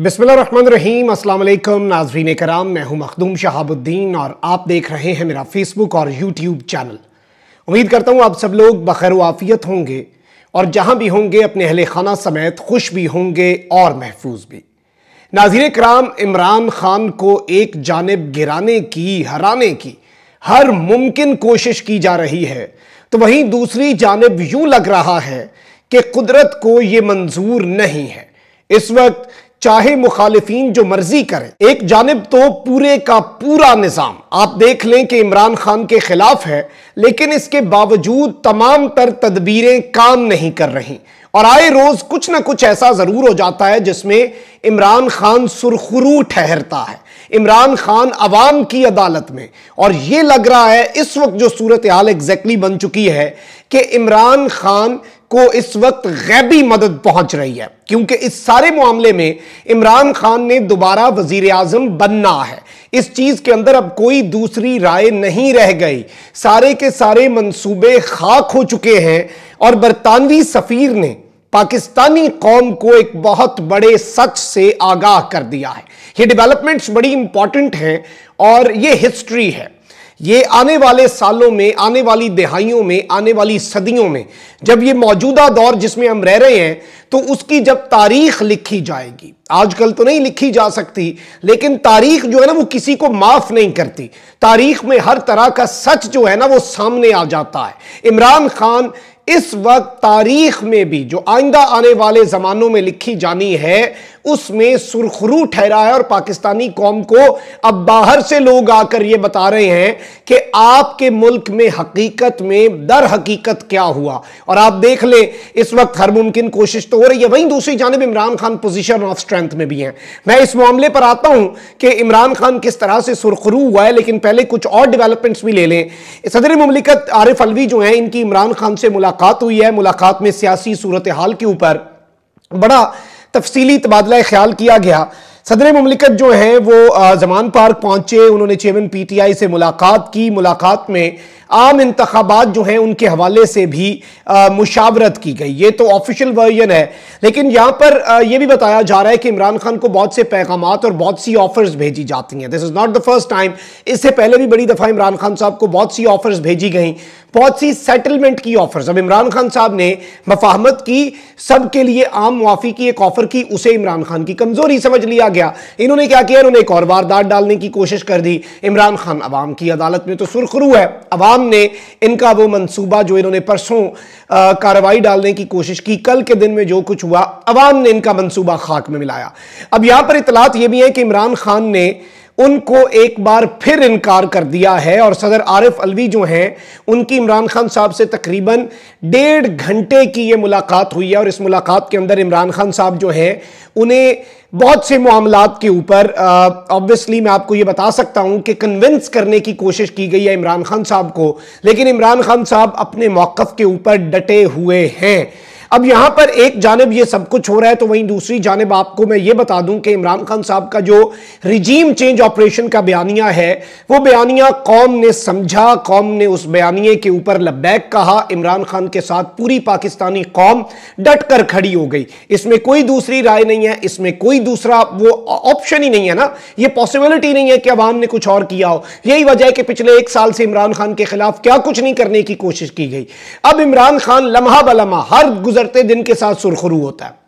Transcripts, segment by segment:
बिसमीम अल्लाम नाजरीन कराम मैं हूं मखदूम शहाबुद्दीन और आप देख रहे हैं मेरा फेसबुक और यूट्यूब चैनल उम्मीद करता हूं आप सब लोग बखैर वाफियत होंगे और जहां भी होंगे अपने अहल खाना समेत खुश भी होंगे और महफूज भी नाजीन कराम इमरान खान को एक जानब गिराने की हराने की हर मुमकिन कोशिश की जा रही है तो वहीं दूसरी जानब यूं लग रहा है कि कुदरत को ये मंजूर नहीं है इस वक्त चाहे मुखालिफिन जो मर्जी करें एक जानब तो पूरे का पूरा निज़ाम आप देख लें कि इमरान खान के खिलाफ है लेकिन इसके बावजूद तमाम तर तदबीरें काम नहीं कर रही और आए रोज कुछ ना कुछ ऐसा जरूर हो जाता है जिसमें इमरान खान सुरखुरू ठहरता है इमरान खान अवाम की अदालत में और यह लग रहा है इस वक्त जो सूरत हाल एग्जैक्टली बन चुकी है कि इमरान खान को इस वक्त गैबी मदद पहुंच रही है क्योंकि इस सारे मामले में इमरान खान ने दोबारा वजीर आजम बनना है इस चीज के अंदर अब कोई दूसरी राय नहीं रह गई सारे के सारे मंसूबे खाक हो चुके हैं और बरतानवी सफीर ने पाकिस्तानी कौम को एक बहुत बड़े सच से आगाह कर दिया है ये डेवलपमेंट्स बड़ी इंपॉर्टेंट हैं और ये हिस्ट्री है ये आने वाले सालों में आने वाली दिहाइयों में आने वाली सदियों में जब ये मौजूदा दौर जिसमें हम रह रहे हैं तो उसकी जब तारीख लिखी जाएगी आजकल तो नहीं लिखी जा सकती लेकिन तारीख जो है ना वो किसी को माफ नहीं करती तारीख में हर तरह का सच जो है ना वो सामने आ जाता है इमरान खान इस वक्त तारीख में भी जो आइंदा आने वाले जमानों में लिखी जानी है उसमें सुरखरू ठहरा है और पाकिस्तानी कौम को अब बाहर से लोग आकर ये बता रहे हैं कि आपके मुल्क में हकीकत में दर हकीकत क्या हुआ और आप देख लें इस वक्त हर मुमकिन कोशिश तो हो रही है वहीं दूसरी जानब Imran Khan position of strength में भी हैं मैं इस मामले पर आता हूं कि इमरान खान किस तरह से सुरखरू हुआ है लेकिन पहले कुछ और डेवलपमेंट्स भी ले लें सदर ममलिकत आरिफ अलवी जो हैं इनकी इमरान खान से मुलाकात हुई है मुलाकात में सियासी सूरत हाल के ऊपर बड़ा तफसीली तबादला ख्याल किया गया सदर ममलिकत जो हैं वो जमान पार्क पहुंचे उन्होंने चेयरमैन पीटीआई से मुलाकात की मुलाकात में आम इंतबात जो हैं उनके हवाले से भी मुशावरत की गई ये तो ऑफिशियल वर्जन है लेकिन यहाँ पर आ, ये भी बताया जा रहा है कि इमरान खान को बहुत से पैगाम और बहुत सी ऑफर्स भेजी जाती हैं this is not the first time इससे पहले भी बड़ी दफ़ा इमरान खान साहब को बहुत सी ऑफर्स भेजी गई बहुत सी सेटलमेंट की ऑफर्स अब इमरान खान साहब ने मफाहमत की सब के लिए आम मुआफ़ी की एक ऑफ़र की उसे इमरान खान की कमज़ोरी समझ लिया गया इन्होंने क्या किया इन्होंने एक और वारदात डालने की कोशिश कर दी इमरान खान अवाम की अदालत में तो सुरखरू है अवाम सामने इनका वो मंसूबा जो इन्होंने परसों कार्रवाई डालने की कोशिश की कल के दिन में जो कुछ हुआ अवाम ने इनका मंसूबा खाक में मिलाया अब यहां पर इतलात यह भी है कि इमरान खान ने उनको एक बार फिर इनकार कर दिया है और सदर आरिफ अलवी जो हैं उनकी इमरान खान साहब से तकरीबन डेढ़ घंटे की ये मुलाकात हुई है और इस मुलाकात के अंदर इमरान खान साहब जो हैं उन्हें बहुत से मामला के ऊपर ऑब्वियसली मैं आपको ये बता सकता हूं कि कन्विंस करने की कोशिश की गई है इमरान खान साहब को लेकिन इमरान खान साहब अपने मौकफ के ऊपर डटे हुए हैं अब यहां पर एक जानब ये सब कुछ हो रहा है तो वहीं दूसरी जानब आपको मैं ये बता दूं कि इमरान खान साहब का जो रिजीम चेंज ऑपरेशन का बयानिया है वो बयानिया कौम ने समझा कौम ने उस बयानिए के ऊपर लबैक कहा इमरान खान के साथ पूरी पाकिस्तानी कौम डट कर खड़ी हो गई इसमें कोई दूसरी राय नहीं है इसमें कोई दूसरा वो ऑप्शन ही नहीं है ना ये पॉसिबिलिटी नहीं है कि अवाम ने कुछ और किया हो यही वजह है कि पिछले एक साल से इमरान खान के खिलाफ क्या कुछ नहीं करने की कोशिश की गई अब इमरान खान लम्हा बलम्हा हर गुजर गुजरते दिन के साथ सुरखरू होता है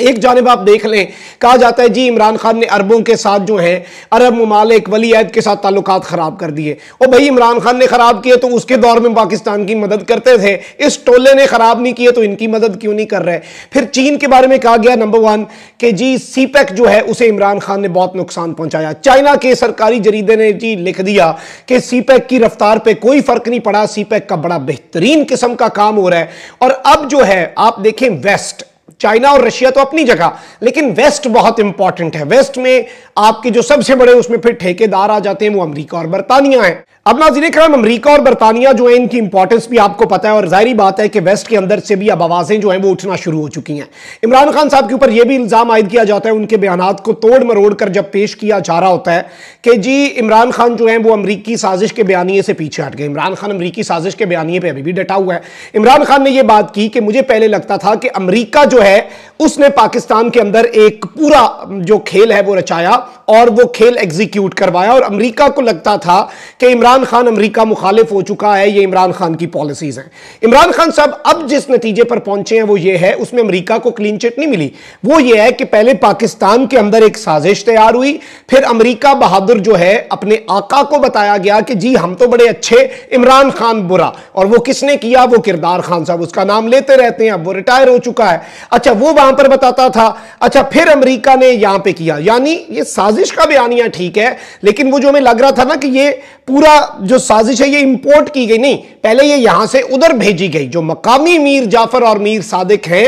एक जानब आप देख लें कहा जाता है जी इमरान खान ने अरबों के साथ जो है अरब ममालिक वली के साथ ताल्लुक ख़राब कर दिए और भाई इमरान खान ने ख़राब किए तो उसके दौर में पाकिस्तान की मदद करते थे इस टोले ने ख़राब नहीं किए तो इनकी मदद क्यों नहीं कर रहे फिर चीन के बारे में कहा गया नंबर वन के जी पैक e जो है उसे इमरान खान ने बहुत नुकसान पहुँचाया चाइना के सरकारी जरीदे ने जी लिख दिया कि पैक e की रफ्तार पर कोई फ़र्क नहीं पड़ा पैक e का बड़ा बेहतरीन किस्म का काम हो रहा है और अब जो है आप देखें वेस्ट चाइना और रशिया तो अपनी जगह लेकिन वेस्ट बहुत इंपॉर्टेंट है वेस्ट में आपके जो सबसे बड़े उसमें फिर ठेकेदार आ जाते हैं वो अमरीका और बरतानिया है अब नाजिर कराम अमरीका और बरतानिया जो है इनकी इंपॉर्टेंस भी आपको पता है और जाहरी बात है कि वेस्ट के अंदर से भी अब आवाज़ें जो हैं वो उठना शुरू हो चुकी हैं इमरान खान साहब के ऊपर यह भी इल्ज़ाम आयद किया जाता है उनके बयान को तोड़ मरोड़ कर जब पेश किया जा रहा होता है कि जी इमरान खान जो है वो अमरीकी साजिश के बयानी से पीछे हट गए इमरान खान अमरीकी साजिश के बयानी पर अभी भी डटा हुआ है इमरान खान ने यह बात की कि मुझे पहले लगता था कि अमरीका जो है है उसने पाकिस्तान के अंदर एक पूरा जो खेल है वो रचाया और वो खेल एग्जीक्यूट करवाया और अमेरिका को लगता था कि इमरान खान अमेरिका मुखालिफ हो चुका है ये इमरान खान की पॉलिसीज़ हैं इमरान खान साहब अब जिस नतीजे पर पहुंचे हैं वो ये है उसमें अमेरिका को क्लीन चिट नहीं मिली वो ये है कि पहले पाकिस्तान के अंदर एक साजिश तैयार हुई फिर अमरीका बहादुर जो है अपने आका को बताया गया कि जी हम तो बड़े अच्छे इमरान खान बुरा और वो किसने किया वो किरदार खान साहब उसका नाम लेते रहते हैं अब वो रिटायर हो चुका है अच्छा वो वहां पर बताता था अच्छा फिर अमेरिका ने यहां पे किया यानी ये साजिश का बयानिया ठीक है लेकिन वो जो हमें लग रहा था ना कि ये पूरा जो साजिश है ये इंपोर्ट की गई नहीं पहले ये यहां से उधर भेजी गई जो मकामी मीर जाफर और मीर सादिक हैं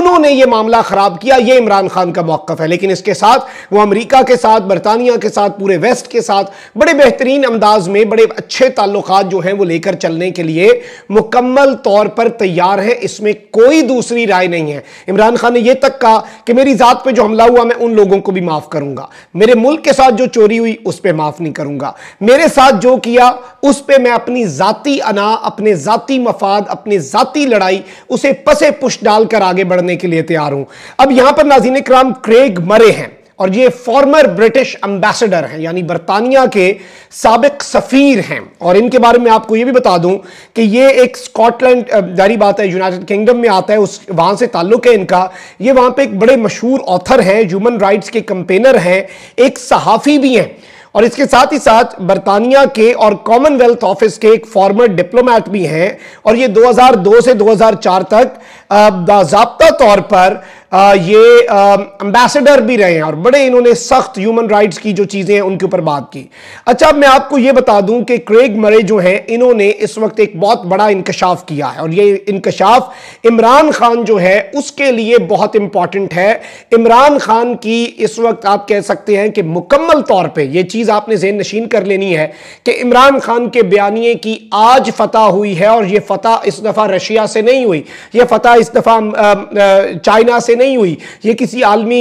उन्होंने ये मामला खराब किया ये इमरान खान का मौकफ है लेकिन इसके साथ वो अमरीका के साथ बरतानिया के साथ पूरे वेस्ट के साथ बड़े बेहतरीन अंदाज में बड़े अच्छे ताल्लुक जो है वो लेकर चलने के लिए मुकम्मल तौर पर तैयार है इसमें कोई दूसरी राय नहीं है इमरान खान ने यह तक कहा कि मेरी ज़ात पर जो हमला हुआ मैं उन लोगों को भी माफ़ करूंगा मेरे मुल्क के साथ जो चोरी हुई उस पर माफ़ नहीं करूंगा मेरे साथ जो किया उस पर मैं अपनी जाति अना अपने जाति मफाद अपनी जाति लड़ाई उसे पसे पुश डालकर आगे बढ़ने के लिए तैयार हूं अब यहां पर नाजीन कराम क्रेग मरे हैं और ये फॉर्मर ब्रिटिश एम्बेसडर हैं यानी बरतानिया के सबक सफ़ीर हैं और इनके बारे में आपको ये भी बता दूं कि ये एक स्कॉटलैंड जारी बात है यूनाइटेड किंगडम में आता है उस वहाँ से ताल्लुक़ है इनका ये वहाँ पे एक बड़े मशहूर ऑथर हैं ह्यूमन राइट्स के कंपेनर हैं एक सहाफ़ी भी हैं और इसके साथ ही साथ बरतानिया के और कॉमनवेल्थ ऑफिस के एक फॉर्मर डिप्लोमेट भी हैं और ये 2002 से 2004 तक बाबा तौर पर ये एम्बेसडर भी रहे हैं और बड़े इन्होंने सख्त ह्यूमन राइट्स की जो चीज़ें हैं उनके ऊपर बात की अच्छा मैं आपको ये बता दूं कि क्रेग मरे जो हैं इन्होंने इस वक्त एक बहुत बड़ा इंकशाफ किया है और ये इंकशाफ इमरान खान जो है उसके लिए बहुत इंपॉर्टेंट है इमरान खान की इस वक्त आप कह सकते हैं कि मुकम्मल तौर पर यह चीज़ आपने जेन नशीन कर लेनी है कि इमरान खान के बयानी की आज फतह हुई है और ये फतह इस दफ़ा रशिया से नहीं हुई ये फतह इस दफ़ा चाइना से नहीं हुई ये किसी आलमी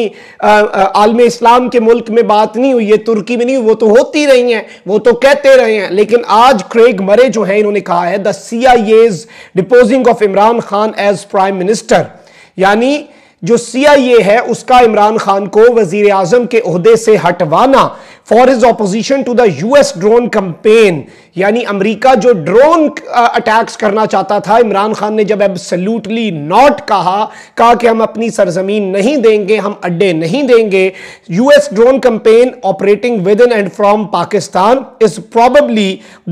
आलम इस्लाम के मुल्क में बात नहीं हुई ये तुर्की में नहीं हुई वो तो होती रही हैं वो तो कहते रहे हैं लेकिन आज क्रेग मरे जो हैं इन्होंने कहा है the C I A deposing of Imran Khan as prime minister यानी जो सी आई ए है उसका इमरान खान को वजीर अजम के अहदे से हटवाना for his opposition to the US drone campaign यानी अमेरिका जो ड्रोन अटैक्स uh, करना चाहता था इमरान खान ने जब एब्सल्यूटली नॉट कहा कहा कि हम अपनी सरजमीन नहीं देंगे हम अड्डे नहीं देंगे US drone campaign operating within and from Pakistan is probably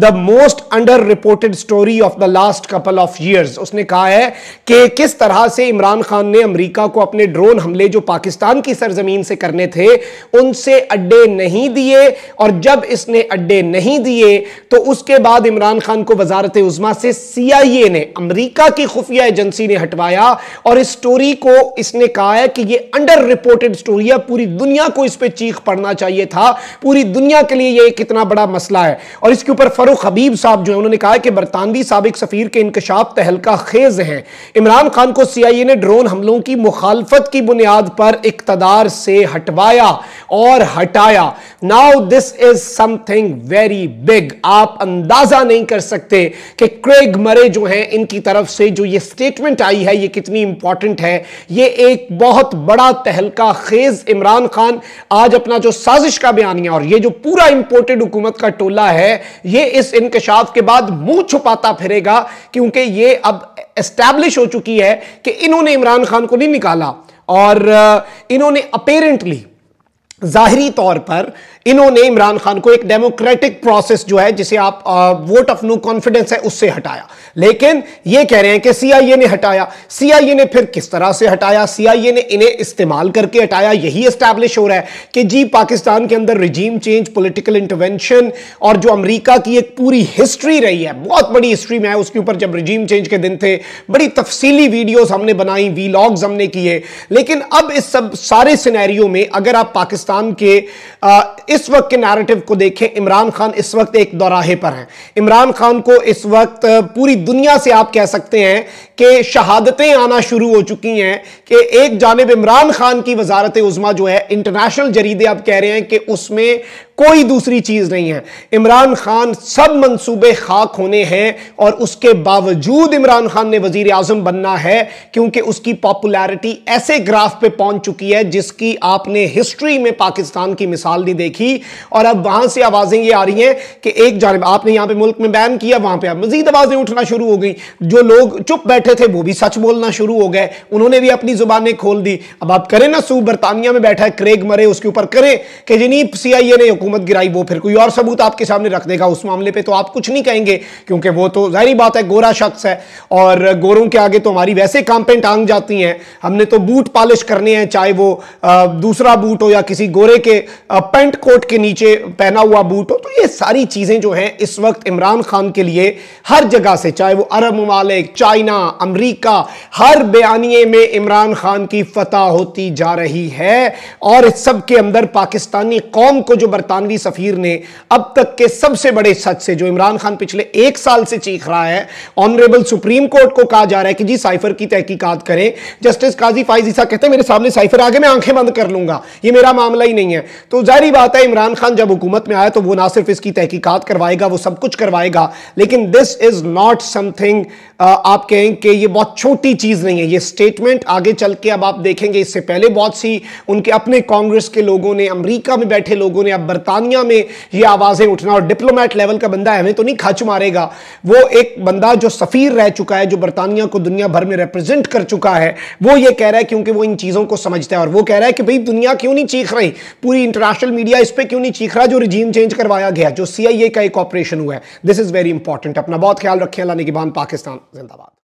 the most under reported story of the last couple of years उसने कहा है कि किस तरह से इमरान खान ने अमरीका को अपने ड्रोन हमले जो पाकिस्तान की सरजमीन से करने थे उनसे अड्डे नहीं दिए दिए और जब इसने अड्डे नहीं दिए तो उसके बाद इमरान खान को वजारत उजमा से सीआईए ने अमरीका की खुफिया एजेंसी ने हटवाया और इस स्टोरी को इसने कहा है कि यह अंडर रिपोर्टेड स्टोरी है पूरी दुनिया को इस पर चीख पड़ना चाहिए था पूरी दुनिया के लिए यह कितना बड़ा मसला है और इसके ऊपर फरूख हबीब साहब जो है उन्होंने कहा कि बरतानवी सबक सफीर के इंकशाफ तहलका खेज हैं इमरान खान को सीआईए ने ड्रोन हमलों की मुखालफत की बुनियाद पर इकतदार से हटवाया और हटाया ना now this is something very big आप अंदाजा नहीं कर सकते कि क्रेग मरे जो हैं इनकी तरफ से जो ये स्टेटमेंट आई है ये कितनी इंपॉर्टेंट है ये एक बहुत बड़ा तहलका खेज इमरान खान आज अपना जो साजिश का बयान है और ये जो पूरा इंपोर्टेड हुकूमत का टोला है ये इस इंकशाफ के बाद मुंह छुपाता फिरेगा क्योंकि ये अब एस्टैब्लिश हो चुकी है कि इन्होंने इमरान खान को नहीं निकाला और इन्होंने अपेरेंटली ज़ाहरी तौर पर इन्होंने इमरान खान को एक डेमोक्रेटिक प्रोसेस जो है जिसे आप वोट ऑफ नो कॉन्फिडेंस है उससे हटाया लेकिन ये कह रहे हैं कि सीआईए ने हटाया सीआईए ने फिर किस तरह से हटाया सीआईए ने इन्हें इस्तेमाल करके हटाया यही एस्टैब्लिश हो रहा है कि जी पाकिस्तान के अंदर रिजीम चेंज पोलिटिकल इंटरवेंशन और जो अमरीका की एक पूरी हिस्ट्री रही है बहुत बड़ी हिस्ट्री में है उसके ऊपर जब रिजीम चेंज के दिन थे बड़ी तफसीली वीडियोज हमने बनाई वी हमने किए लेकिन अब इस सब सारे सिनेरियो में अगर आप पाकिस्तान के आ, इस वक्त के नैरेटिव को देखें इमरान खान इस वक्त एक दौराहे पर हैं इमरान खान को इस वक्त पूरी दुनिया से आप कह सकते हैं कि शहादतें आना शुरू हो चुकी हैं कि एक जानब इमरान खान की वजारत उज़मा जो है इंटरनेशनल जरीदे आप कह रहे हैं कि उसमें कोई दूसरी चीज नहीं है इमरान खान सब मंसूबे खाक होने हैं और उसके बावजूद इमरान खान ने वजीर आजम बनना है क्योंकि उसकी पॉपुलैरिटी ऐसे ग्राफ पे पहुंच चुकी है जिसकी आपने हिस्ट्री में पाकिस्तान की मिसाल नहीं देखी और अब वहां से आवाजें ये आ रही हैं कि एक जानब आपने यहां पर मुल्क में बैन किया वहां पर मजीद आवाजें उठना शुरू हो गई जो लोग चुप बैठे थे वो भी सच बोलना शुरू हो गए उन्होंने भी अपनी जुबानें खोल दी अब आप करें ना सू बरतानिया में बैठा है क्रेग मरे उसके ऊपर करें कि जिनी ए ने हुकूमत गिराई वो फिर कोई और सबूत आपके सामने रख देगा उस मामले पर तो आप कुछ नहीं कहेंगे क्योंकि वो तो जाहरी बात है गोरा शख्स है और गोरों के आगे तो हमारी वैसे काम पे टांग जाती हैं हमने तो बूट पॉलिश करने हैं चाहे वो दूसरा बूट हो या किसी गोरे के पेंट कोट के नीचे पहना हुआ बूट हो तो ये सारी चीज़ें जो हैं इस वक्त इमरान खान के लिए हर जगह से चाहे वो अरब ममालिक चाइना अमरीका हर बयानिए में इमरान खान की फतह होती जा रही है और इस सब अंदर पाकिस्तानी कौम को जो बरतान बरतानवी सफीर ने अब तक के सबसे बड़े सच से जो इमरान खान पिछले एक साल से चीख रहा है ऑनरेबल सुप्रीम कोर्ट को कहा जा रहा है कि जी साइफर की तहकीकत करें जस्टिस काजी फाइज ईसा कहते हैं मेरे सामने साइफर आगे मैं आंखें बंद कर लूंगा ये मेरा मामला ही नहीं है तो जारी बात है इमरान खान जब हुकूमत में आया तो वो ना सिर्फ इसकी तहकीकत करवाएगा वो सब कुछ करवाएगा लेकिन दिस इज नॉट समथिंग आप कहें कि ये बहुत छोटी चीज नहीं है ये स्टेटमेंट आगे चल के अब आप देखेंगे इससे पहले बहुत सी उनके अपने कांग्रेस के लोगों ने अमरीका में बैठे लोगों ने अब बरतानिया में ये आवाज़ें उठना और डिप्लोमेट लेवल का बंदा हमें तो नहीं खच मारेगा वो एक बंदा जो सफ़ीर रह चुका है जो बरतानिया को दुनिया भर में रिप्रेजेंट कर चुका है वो ये कह रहा है क्योंकि वो इन चीज़ों को समझता है और वो कह रहा है कि भाई दुनिया क्यों नहीं चीख रही पूरी इंटरनेशनल मीडिया इस पर क्यों नहीं चीख रहा जो रिजीम चेंज करवाया गया जो सी का एक ऑपरेशन हुआ है दिस इज़ वेरी इंपॉर्टेंट अपना बहुत ख्याल रखें अल्लाह बान पाकिस्तान जिंदाबाद